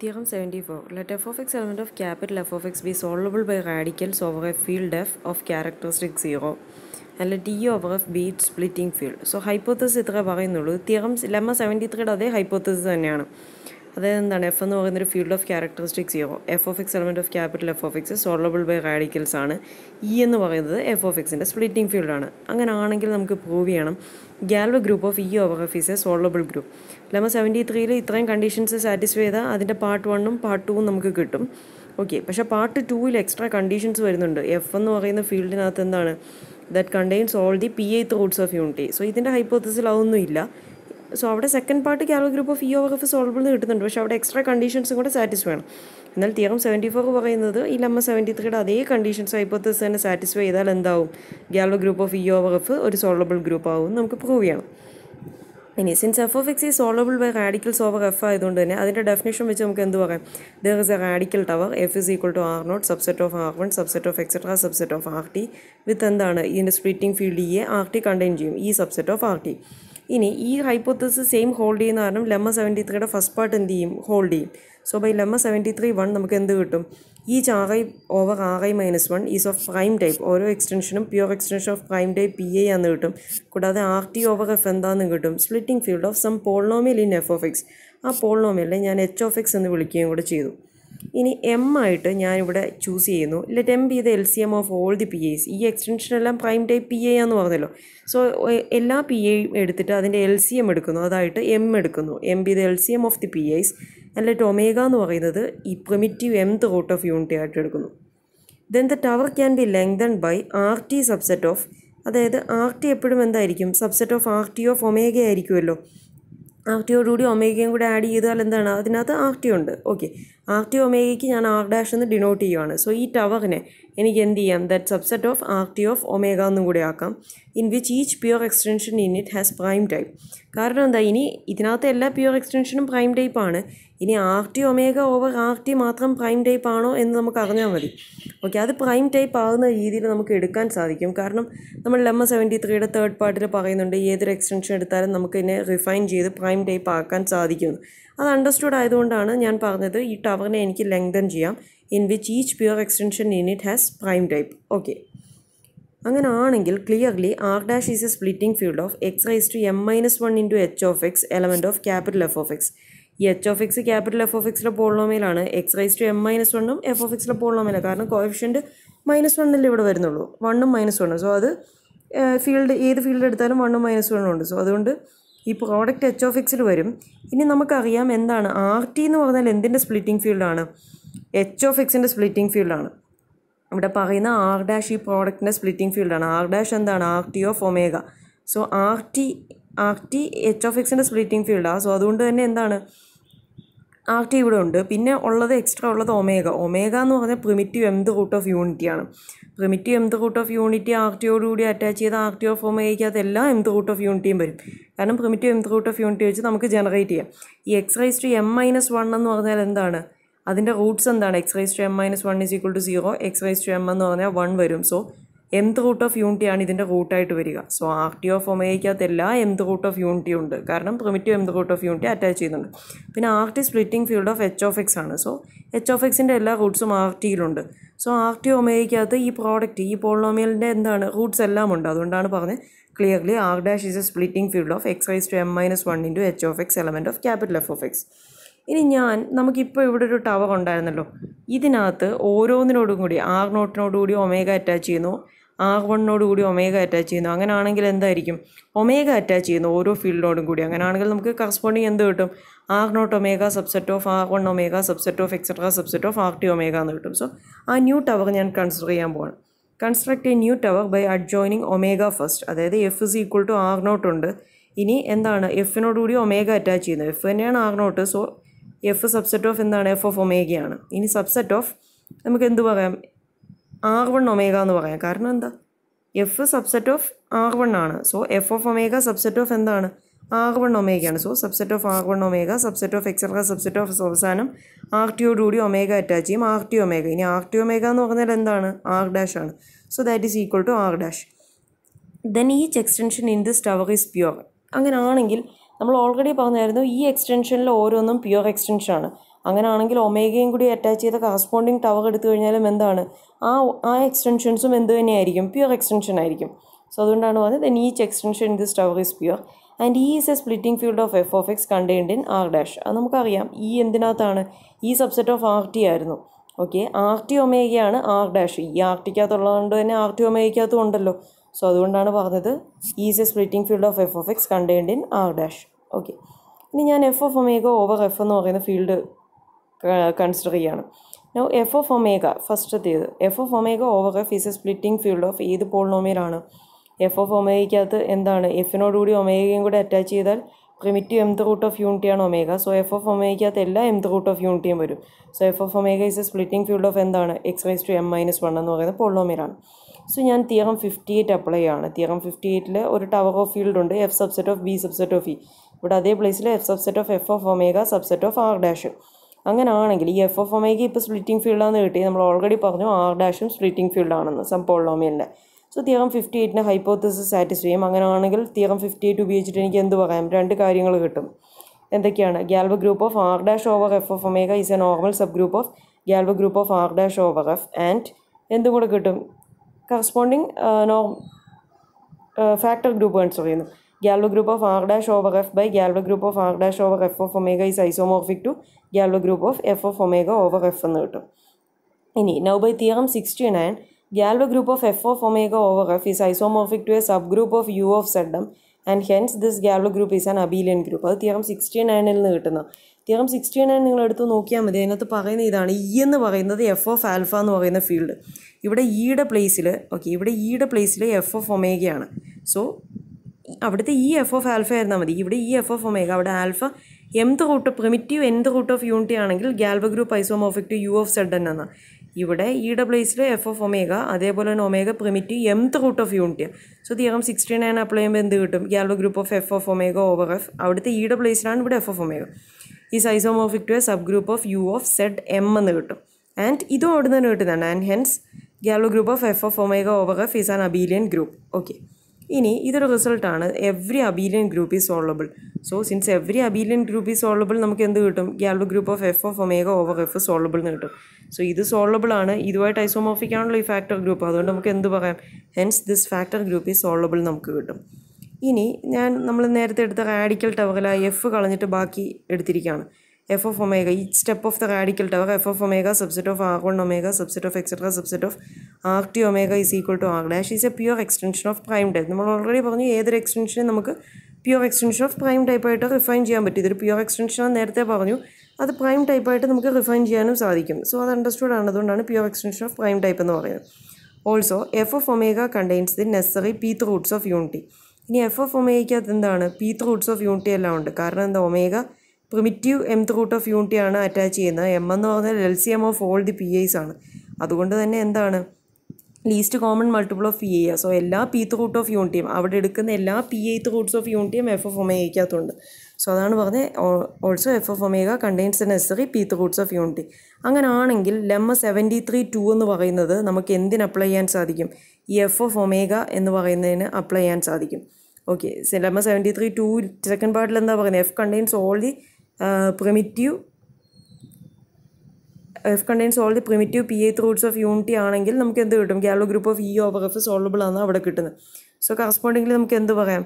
Theorem 74. Let f of x element of capital F of x be solvable by radicals over a field f of characteristic 0 and let E over f be its splitting field. So hypothesis ഇത്ര പറയുന്നുള്ളൂ theorem lemma seventy ത്രീയുടെ അതേ hypothesis തന്നെയാണ് അതായത് എന്താണ് F എന്ന് പറയുന്ന ഒരു field of characteristics zero F of X element of capital F of X solvable by radicals ആണ് ഇ e എന്ന് പറയുന്നത് എഫ് ഓഫ് എക്സിൻ്റെ സ്പ്ലിറ്റിംഗ് ഫീൽഡാണ് അങ്ങനെ ആണെങ്കിൽ നമുക്ക് പ്രൂവ് ചെയ്യണം Galois group of E over F is a solvable group lemma seventy ത്രീയിൽ ഇത്രയും കണ്ടീഷൻസ് സാറ്റിസ്ഫൈ ചെയ്താൽ അതിൻ്റെ പാർട്ട് വണ്ണും പാർട്ട് ടൂവും നമുക്ക് കിട്ടും ഓക്കെ പക്ഷേ പാർട്ട് ടൂവിൽ എക്സ്ട്രാ കണ്ടീഷൻസ് വരുന്നുണ്ട് എഫ് എന്ന് പറയുന്ന ഫീൽഡിനകത്ത് എന്താണ് that contains all the P eighth roots of unity so ഇതിൻ്റെ ഹൈപ്പോത്തസിൽ ഇല്ല സോ അവിടെ second part Galois group of E over F solvable എന്ന് കിട്ടുന്നുണ്ട് പക്ഷേ അവിടെ എക്സ്ട്രാ കണ്ടീഷൻസും കൂടെ സാറ്റിസ്ഫൈ ആണ് എന്നാൽ തിയറം സെവൻറ്റി ഫോർ പറയുന്നത് ഈ ലമ്മ സെവൻറ്റി ത്രീയുടെ അതേ കണ്ടീഷൻസ് ഹൈപ്പോത്തസ് തന്നെ സാറ്റിസ്ഫൈ ചെയ്താൽ എന്താവും Galois group of E O F ഒരു സോൾബിൾ ഗ്രൂപ്പ് ആവും നമുക്ക് പ്രൂവ് ചെയ്യണം ഇനി സിൻസ് എഫ് ഓഫ് എക്സ് ഈ solvable by radical so over F ആയതുകൊണ്ട് തന്നെ അതിൻ്റെ ഡെഫിനേഷൻ വെച്ച് നമുക്ക് എന്ത് പറയാം there is a radical tower F is equal to R nought subset of R one subset of etcetera subset of R T with എന്താണ് ഇതിൻ്റെ splitting field E R T contain ചെയ്യും ഈ സബ്സെറ്റ് ഓഫ് ആർ ടി ഇനി ഈ ഹൈപ്പോത്തസ് same hold ചെയ്യുന്ന കാരണം lemma seventy ത്രീയുടെ first part എന്ത് ചെയ്യും ഹോൾഡ് ചെയ്യും so by lemma seventy three one നമുക്ക് എന്ത് കിട്ടും ഈ R I over R I minus one is of prime type ഓരോ എക്സ്റ്റൻഷനും pure extension of prime type P I ആണ് കിട്ടും കൂടാതെ ആർ ടി ഓവർ എഫ് എന്താണെന്ന് കിട്ടും splitting field of some polynomial in F of X ആ പോളിനോമിയലിനെ ഞാൻ എച്ച് ഓഫ് എക്സ് എന്ന് വിളിക്കുകയും കൂടെ ചെയ്തു ഇനി എം ആയിട്ട് ഞാനിവിടെ ചൂസ് ചെയ്യുന്നു let M be the L C M of all the P S ഈ എക്സ്റ്റൻഷൻ എല്ലാം പ്രൈം ടൈപ്പ് പി എ എന്ന് പറഞ്ഞല്ലോ സോ എല്ലാ പി എയും എടുത്തിട്ട് അതിൻ്റെ എൽ സി എം എടുക്കുന്നു അതായിട്ട് എം എടുക്കുന്നു M be the L C M of the P S അല്ല ടൊമേഗ എന്ന് പറയുന്നത് ഈ പ്രിമിറ്റീവ് എം തോട്ട് ഓഫ് യൂണിറ്റി ആയിട്ട് എടുക്കുന്നു then the tower can be lengthen by R T subset of അതായത് ആർ ടി എപ്പോഴും എന്തായിരിക്കും subset of R T of omega ആയിരിക്കുമല്ലോ ആർ ടിയോടുകൂടി ഒമേഗയും കൂടി ആഡ് ചെയ്താൽ എന്താണ് അതിനകത്ത് ആർ ടി ഉണ്ട് ഓക്കെ ആർ ടി ഒമേഗയ്ക്ക് ഞാൻ ആർ ഡാഷ് എന്ന് ഡിനോട്ട് ചെയ്യുവാണ് സോ ഈ ടവറിനെ എനിക്ക് എന്ത് ചെയ്യാം that subset of R T of omega എന്നും കൂടി ആക്കാം in which each pure extension it has prime type കാരണം എന്താ ഇനി ഇതിനകത്ത് എല്ലാ പ്യുവർ എക്സ്റ്റൻഷനും പ്രൈം ടൈപ്പ് ആണ് ഇനി R T omega over R T മാത്രം പ്രൈം ടൈപ്പ് ആണോ എന്ന് നമുക്ക് അറിഞ്ഞാൽ മതി ഓക്കെ അത് പ്രൈം ടൈപ്പ് ആകുന്ന രീതിയിൽ നമുക്ക് എടുക്കാൻ സാധിക്കും കാരണം നമ്മൾ ലെമ്മ സെവൻറ്റി ത്രീയുടെ തേർഡ് പാർട്ടിൽ പറയുന്നുണ്ട് ഏതൊരു എക്സ്റ്റൻഷൻ എടുത്താലും നമുക്ക് ഇതിനെ റിഫൈൻ ചെയ്ത് പ്രൈം ടൈപ്പ് ആക്കാൻ സാധിക്കുന്നു അത് അണ്ടർസ്റ്റുഡ് ആയതുകൊണ്ടാണ് ഞാൻ പറഞ്ഞത് ഈ ടവറിനെ എനിക്ക് ലെങ്തൻ ചെയ്യാം in which each pure extension unit has prime type okay അങ്ങനെ ആണെങ്കിൽ clearly R dash is a splitting field of X raise to M minus one into H of X element of capital F of X ഈ H of X capital F of എക്സിലെ പോളിനോമിയലാണ് X raise to M minus വണ്ണും F of എക്സിലെ പോളിനോമിയല കാരണം coefficient minus വണ്ണിൽ ഇവിടെ വരുന്നുള്ളൂ വണ്ണും മൈനസ് വണ്ണും സോ അത് ഫീൽഡ് ഏത് ഫീൽഡ് എടുത്താലും വണ്ണും മൈനസ് വണ്ണും ഉണ്ട് സോ അതുകൊണ്ട് ഈ പ്രോഡക്റ്റ് എച്ച് ഓഫ് എക്സിൽ വരും ഇനി നമുക്കറിയാം എന്താണ് ആർ ടി എന്ന് പറഞ്ഞാൽ എന്തിൻ്റെ സ്പ്ലിറ്റിംഗ് ഫീൽഡാണ് എച്ച് ഓഫ് എക്സിൻ്റെ സ്പ്ലിറ്റിംഗ് ഫീൽഡാണ് ഇവിടെ പറയുന്ന ആർ ഡാഷ് ഈ പ്രോഡക്റ്റിൻ്റെ സ്പ്ലിറ്റിംഗ് ഫീൽഡാണ് ആർ ഡാഷ് എന്താണ് R T of omega so R T R T H of എക്സിൻ്റെ സ്പ്ലിറ്റിംഗ് ഫീൽഡാണ് സോ അതുകൊണ്ട് തന്നെ എന്താണ് ആക്ട് ഇവിടെ ഉണ്ട് പിന്നെ ഉള്ളത് എക്സ്ട്രാ ഉള്ളത് ഒമേഗ ഒമേഗ എന്ന് പറഞ്ഞാൽ primitive mth root of unity ആണ് primitive mth root of unity ടിയോടുകൂടി അറ്റാച്ച് ചെയ്ത ടി ഓഫ് ഒമേഗിക്കാത്ത എല്ലാം എംത് റൂട്ട് ഓഫ് യൂണിറ്റിയും വരും കാരണം primitive mth root of unity വെച്ച് നമുക്ക് ജനറേറ്റ് ചെയ്യാം ഈ X raise to M minus one എന്ന് പറഞ്ഞാൽ എന്താണ് അതിൻ്റെ റൂട്ട്സ് എന്താണ് X raise to M minus one is equal to zero X raise to M എന്ന് പറഞ്ഞാൽ വൺ വരും സോ എന്ത് റൂട്ട് ഓഫ് യൂണിറ്റിയാണ് ഇതിൻ്റെ റൂട്ടായിട്ട് വരിക സോ ആർ ടി ഓഫ് ഒമേക്കകത്ത് എല്ലാ എന്ത് റൂട്ട് ഓഫ് യൂണിറ്റി ഉണ്ട് കാരണം primitive nth root of unity attach ചെയ്യുന്നുണ്ട് പിന്നെ R T splitting field of H of X ആണ് സോ എച്ച് ഓഫ് എക്സിൻ്റെ എല്ലാ റൂട്ട്സും ആർ ടിയിലുണ്ട് സോ ആർ ടി ഒമേക്കകത്ത് ഈ പ്രോഡക്റ്റ് ഈ പോളിനോമിയലിൻ്റെ എന്താണ് റൂട്ട്സ് എല്ലാം ഉണ്ട് അതുകൊണ്ടാണ് പറഞ്ഞത് clearly R dash is a splitting field of X raise to M minus one into H of X element of capital F of X ഇനി ഞാൻ നമുക്കിപ്പോൾ ഇവിടെ ഒരു ടവർ ഉണ്ടായിരുന്നല്ലോ ഇതിനകത്ത് ഓരോന്നിനോടും കൂടി ആർ നോട്ടിനോടുകൂടി ഒമേഗ അറ്റാച്ച് ചെയ്യുന്നു ആർ വണ്ണോട് കൂടി ഒമേഗ അറ്റാച്ച് ചെയ്യുന്നു അങ്ങനെയാണെങ്കിൽ എന്തായിരിക്കും ഒമേഗ അറ്റാച്ച് ചെയ്യുന്നു ഓരോ ഫീൽഡിനോടും കൂടി അങ്ങനെയാണെങ്കിൽ നമുക്ക് കറസ്പോണ്ടിങ് എന്ത് കിട്ടും R naught omega subset of R one omega subset of etcetera subset of R T omega എന്ന് കിട്ടും സോ ആ ന്യൂ ടവർ ഞാൻ കൺസിഡർ ചെയ്യാൻ പോവാണ് construct a new tower by adjoining omega first അതായത് F is equal to R naught ഉണ്ട് ഇനി എന്താണ് കൂടി ഒമേഗ അറ്റാച്ച് ചെയ്യുന്നത് എഫ് തന്നെയാണ് R naught so F subset of എന്താണ് എഫ് ഓഫ് ഒമേഗയാണ് ഇനി സബ്സെറ്റ് ഓഫ് നമുക്ക് എന്ത് പറയാം ആർ വൺ ഒമേഗ എന്ന് പറയാം കാരണം എന്താ F subset of R one ആണ് so F of omega subset of എന്താണ് ആർ വൺ ഒമേഗയാണ് so subset of R one omega subset of etcetera subset of അവസാനം ആർ ടിയോടുകൂടി ഒമേഗ അറ്റാച്ച് ചെയ്യും ആർ ടി ഒമേഗ ഇനി ആർ ടി ഒമേഗ എന്ന് പറഞ്ഞാൽ എന്താണ് ആർ ഡാഷ് ആണ് so that is equal to R dash then each extension in this tower is pure അങ്ങനെയാണെങ്കിൽ നമ്മൾ ഓൾറെഡി പറഞ്ഞായിരുന്നു ഈ എക്സ്റ്റൻഷനിൽ ഓരോന്നും പ്യുവർ ആണ് അങ്ങനെയാണെങ്കിൽ ഒമേഗയും കൂടി അറ്റാച്ച് ചെയ്ത കറസ്പോണ്ടിങ് ടവർ എടുത്തു കഴിഞ്ഞാലും എന്താണ് ആ ആ എക്സ്റ്റൻഷൻസും എന്ത് തന്നെയായിരിക്കും പ്യുവർ എക്സ്റ്റൻഷൻ ആയിരിക്കും സോ അതുകൊണ്ടാണ് പറഞ്ഞത് then each extension in this tower is pure and E is a splitting field of F of X contained in R dash അത് നമുക്കറിയാം e e ഈ എന്തിനകത്താണ് E subset of R T ആയിരുന്നു okay R T ഒമേഗയാണ് R dash E R ടിക്കകത്തുള്ളതുകൊണ്ട് തന്നെ R T ഒമേഗയ്ക്കകത്തും ഉണ്ടല്ലോ so അതുകൊണ്ടാണ് പറഞ്ഞത് is a splitting field of F of X contained in R dash okay ഇനി ഞാൻ F of omega over F എന്ന് പറയുന്ന ഫീൽഡ് കൺസിഡർ ചെയ്യാണ് no F of omega first ഫസ്റ്റത്തേത് F of omega over F is a splitting field of ഏത് പോളിനോമിയലാണ് F of ഒമേഗയ്ക്കകത്ത് എന്താണ് എഫിനോടുകൂടി ഒമേഗയും കൂടി അറ്റാച്ച് ചെയ്താൽ പ്രിമിറ്റീവ് എംത് റൂട്ട് ഓഫ് യൂണിറ്റിയാണ് ഒമേഗ സോ എഫ് ഓഫ് ഒമേഗയ്ക്കകത്ത് എല്ലാ എംത് റൂട്ട് ഓഫ് യൂണിറ്റിയും വരും so F of omega is a splitting field of എന്താണ് X raise to M minus one എന്ന് പറയുന്നത് പോളിനോമിയലാണ് സോ ഞാൻ തിയറം ഫിഫ്റ്റി എയ്റ്റ് അപ്ലൈ ചെയ്യാണ് തിയറം ഫിഫ്റ്റി എയ്റ്റിൽ ഒരു ടവർ ഓഫ് ഫീൽഡ് ഉണ്ട് F subset of B subset of E ഇവിടെ അതേ പ്ലേസിൽ F subset of F of omega subset of R dash അങ്ങനെയാണെങ്കിൽ ഈ എഫ് എഫ് ഒമേക്ക് ഇപ്പോൾ സ്പ്ലിറ്റിംഗ് ഫീൽഡാണെന്ന് കിട്ടി നമ്മൾ ഓൾറെഡി പറഞ്ഞു ആർ ഡാഷും സ്പ്ലിറ്റിംഗ് ഫീൽഡാണെന്ന് സം പോളിനോമിയലിൻ്റെ സോ തിയറം ഫിഫ്റ്റി എയ്റ്റിന് ഹൈപ്പോത്തിസ് സാറ്റിസ്ഫൈ ചെയ്യും അങ്ങനെയാണെങ്കിൽ തീരം ഫിഫ്റ്റി എയ്റ്റ് ഉപയോഗിച്ചിട്ട് എനിക്ക് എന്ത് പറയാം രണ്ട് കാര്യങ്ങൾ കിട്ടും എന്തൊക്കെയാണ് Galois group of R dash over F F omega is a normal subgroup of Galois group of R dash over F and എന്തും കൂടെ കിട്ടും corresponding no factor group answer ചെയ്യുന്നു Galois group of R dash over F by Galois group of R dash over F of omega is isomorphic to Galois group of F of omega over F എന്ന് കിട്ടും ഇനി now by theorem sixty nine Galois group of F of omega over F is isomorphic to a subgroup of U of Z M and hence this Galois group is an abelian group അത് theorem sixty നയനിൽ നിന്ന് കിട്ടുന്നു theorem sixty nine നിങ്ങൾ എടുത്ത് നോക്കിയാൽ മതി അതിനകത്ത് പറയുന്ന ഇതാണ് ഇ e എന്ന് പറയുന്നത് എഫ് ഓഫ് ആൽഫ എന്ന് പറയുന്ന ഫീൽഡ് ഇവിടെ ഇയുടെ പ്ലേസിൽ ഓക്കെ ഇവിടെ ഇയുടെ പ്ലേസിൽ എഫ് ഓഫ് ഒമേഗയാണ് സോ അവിടുത്തെ ഈ e എഫ് ഓഫ് ആൽഫ ആയിരുന്നാൽ മതി ഇവിടെ ഈ എഫ് ഓഫ് ഒമേഗ അവിടെ alpha nth root primitive nth root of unity ആണെങ്കിൽ Galois group isomorphic to U of Z എന്നാണ് ഇവിടെ ഇ ഡബ്ല്യു എസിൽ എഫ് ഓഫ് ഒമേഗ അതേപോലെ തന്നെ omega primitive nth root of unity so theorem sixty nine apply ചെയ്യുമ്പോൾ എന്ത് കിട്ടും Galois group of F of omega over F അവിടുത്തെ E e W എസിലാണ് ഇവിടെ F of omega is isomorphic to subgroup of U of Z M എന്ന് കിട്ടും and ഇതും അവിടെ നിന്ന് കിട്ടുന്നതാണ് and hence Galois group of F of omega over F is an abelian group okay ഇനി ഇതൊരു റിസൾട്ടാണ് every abelian group is solvable so since every abelian group is solvable നമുക്ക് എന്ത് കിട്ടും Galois group of F of omega over F solvable എന്ന് കിട്ടും so ഇത് solvable ആണ് ഇതുമായിട്ട് ഐസോമോഫിക് ആണല്ലോ ഈ ഫാക്ടർ ഗ്രൂപ്പ് അതുകൊണ്ട് നമുക്ക് എന്ത് പറയാം hence this factor group is solvable നമുക്ക് കിട്ടും ഇനി ഞാൻ നമ്മൾ നേരത്തെ എടുത്ത റാഡിക്കൽ ടവറിൽ ആ എഫ് കളഞ്ഞിട്ട് ബാക്കി എടുത്തിരിക്കുകയാണ് F of omega is step of the radical tower F of omega subset of R one omega subset of etcetera subset of R T omega is equal to R dash is a pure extension of prime death നമ്മൾ already പറഞ്ഞു ഏതൊരു എക്സ്റ്റൻഷനും നമുക്ക് pure extension of prime ടൈപ്പായിട്ട് refine ചെയ്യാൻ പറ്റും ഇതൊരു pure extension നേരത്തെ പറഞ്ഞു അത് പ്രൈം ടൈപ്പായിട്ട് നമുക്ക് റിഫൈൻ ചെയ്യാനും സാധിക്കും സോ അത് അണ്ടർസ്റ്റുഡ് ആണ് അതുകൊണ്ടാണ് pure extension of prime type എന്ന് പറയുന്നത് also F of omega contains the necessary pth roots of unity ഇനി എഫ് ഓഫ് ഒമേഗയ്ക്കകത്ത് എന്താണ് പീത്ത് റൂട്ട്സ് ഓഫ് യൂണിറ്റി എല്ലാം ഉണ്ട് കാരണം എന്താ omega primitive mth root of unity ആണ് അറ്റാച്ച് ചെയ്യുന്നത് എം എന്ന് പറഞ്ഞാൽ L C M of all the P i's ആണ് അതുകൊണ്ട് തന്നെ എന്താണ് least common multiple of P A so എല്ലാ പീത്ത് റൂട്ട് ഓഫ് യൂണിറ്റിയും അവിടെ എടുക്കുന്ന എല്ലാ പി എയ്ത്ത് റൂട്ട്സ് ഓഫ് യൂണിറ്റിയും എഫ് എഫ് ഒമേഗയ്ക്കകത്തുണ്ട് സോ അതാണ് പറഞ്ഞത് also F F omega contains the necessary pth roots of unity അങ്ങനെയാണെങ്കിൽ ലെമ്മ സെവൻറ്റി ത്രീ ടു എന്ന് പറയുന്നത് നമുക്ക് എന്തിന് അപ്ലൈ ചെയ്യാൻ സാധിക്കും ഈ എഫ് എഫ് ഒമേഗ എന്ന് പറയുന്നതിന് അപ്ലൈ ചെയ്യാൻ സാധിക്കും okay lemma seventy three two second പാർട്ടിൽ എന്താ പറയുന്നത് F contains all the primitive F contains all the primitive pth roots of unity ആണെങ്കിൽ നമുക്ക് എന്ത് കിട്ടും Galois group of E over F solvable ആണ് അവിടെ കിട്ടുന്നത് സോ കറസ്പോണ്ടിങ്ങിൽ നമുക്ക് എന്ത് പറയാം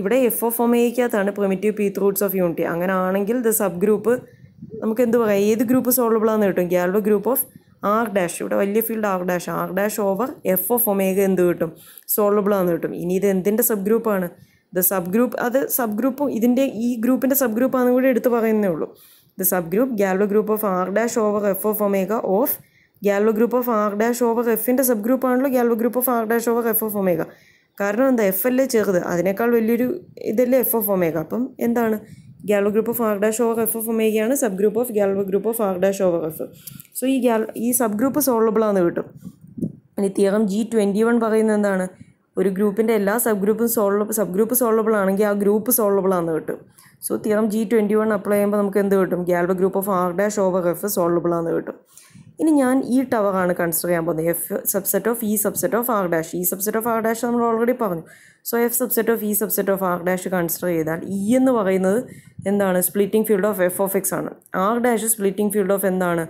ഇവിടെ എഫ് ഓഫ് ഒമേക്കകത്താണ് primitive P roots of unity അങ്ങനെ ആണെങ്കിൽ ദ സബ് ഗ്രൂപ്പ് നമുക്ക് എന്ത് പറയാം ഏത് ഗ്രൂപ്പ് സോൾവബിൾ ആണെന്ന് കിട്ടും Galois group of R dash ഇവിടെ വലിയ field R dash R dash over F of omega എന്ത് കിട്ടും സോൾവബിൾ ആണെന്ന് കിട്ടും ഇനി ഇത് എന്തിൻ്റെ സബ് ഗ്രൂപ്പാണ് ദ സബ് ഗ്രൂപ്പ് അത് സബ് ഗ്രൂപ്പും ഇതിൻ്റെ ഈ ഗ്രൂപ്പിൻ്റെ സബ് ഗ്രൂപ്പാണെന്ന് കൂടി എടുത്ത് പറയുന്നേ ഉള്ളൂ subgroup Galois group of R dash over F of omega of Galois group of R dash over എഫിൻ്റെ സബ് ഗ്രൂപ്പ് ആണല്ലോ Galois group of R dash over F of omega കാരണം എന്താ എഫ് അല്ലേ ചെറുത് അതിനേക്കാൾ വലിയൊരു ഇതല്ലേ എഫ് ഓഫ് ഒമേഗ അപ്പം എന്താണ് Galois group of R dash over F of ഒമേഗയാണ് subgroup of Galois group of R dash over F so ഈ ഗ്യാൽ ഈ സബ് ഗ്രൂപ്പ് സോൾവബിൾ ആണെന്ന് കിട്ടും ഇനി തിയറം ജി ട്വൻറ്റി വൺ പറയുന്നത് എന്താണ് ഒരു ഗ്രൂപ്പിൻ്റെ എല്ലാ സബ് ഗ്രൂപ്പും സോൾവ് സബ് ഗ്രൂപ്പ് സോൾവബിൾ ആണെങ്കിൽ ആ ഗ്രൂപ്പ് സോൾവബിൾ ആണെന്ന് കിട്ടും so theorem G twenty one apply ചെയ്യുമ്പോൾ നമുക്ക് എന്ത് കിട്ടും Galois group of R dash over F solvable ആണെന്ന് കിട്ടും ഇനി ഞാൻ ഈ ടവർ ആണ് കൺസിഡർ ചെയ്യാൻ പോകുന്നത് F subset of E subset of R dash E subset of R dash നമ്മൾ ഓൾറെഡി പറഞ്ഞു so F subset of E subset of R dash consider ചെയ്താൽ ഇ e എന്ന് പറയുന്നത് എന്താണ് splitting field of F of X ആണ് R dash splitting field of എന്താണ്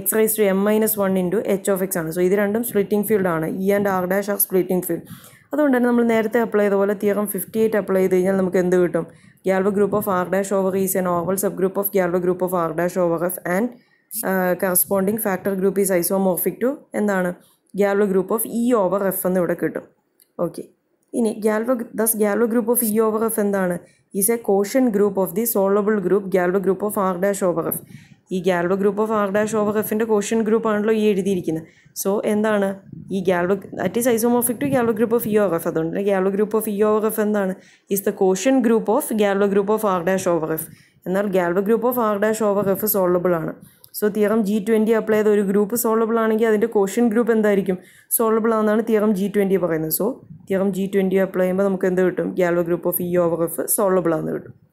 X raise to M minus one into H of X ആണ് so ഇത് രണ്ടും splitting ഫീൽഡാണ് E and R dash R splitting field അതുകൊണ്ട് തന്നെ നമ്മൾ നേരത്തെ അപ്ലൈ ചെയ്ത പോലെ തിയറം ഫിഫ്റ്റി എയ്റ്റ് അപ്ലൈ ചെയ്ത് കഴിഞ്ഞാൽ നമുക്ക് എന്ത് കിട്ടും Galois group of R dash over is a normal subgroup of Galois group of R dash over F and corresponding factor group is isomorphic to എന്താണ് Galois group of E over F എന്ന് ഇവിടെ കിട്ടും okay ഇനി Galois thus Galois group of E e over F എന്താണ് is a quotient group of the solvable group Galois group of R dash over F ഈ Galois group of R dash over എഫിൻ്റെ quotient ആണല്ലോ ഈ എഴുതിയിരിക്കുന്നത് so എന്താണ് ഈ Galois at is isomorphic to Galois group of E over F അതുകൊണ്ട് Galois group of E over F എന്താണ് is the quotient group of Galois group of R dash over F എന്നാൽ Galois group of R dash over F solvable ആണ് so theorem G twenty apply ചെയ്ത ഒരു group solvable ആണെങ്കിൽ അതിൻ്റെ quotient group എന്തായിരിക്കും solvable ആണെന്നാണ് theorem G twenty പറയുന്നത് so theorem G twenty apply ചെയ്യുമ്പോൾ നമുക്ക് എന്ത് കിട്ടും Galois group of E over F solvable ആണെന്ന് കിട്ടും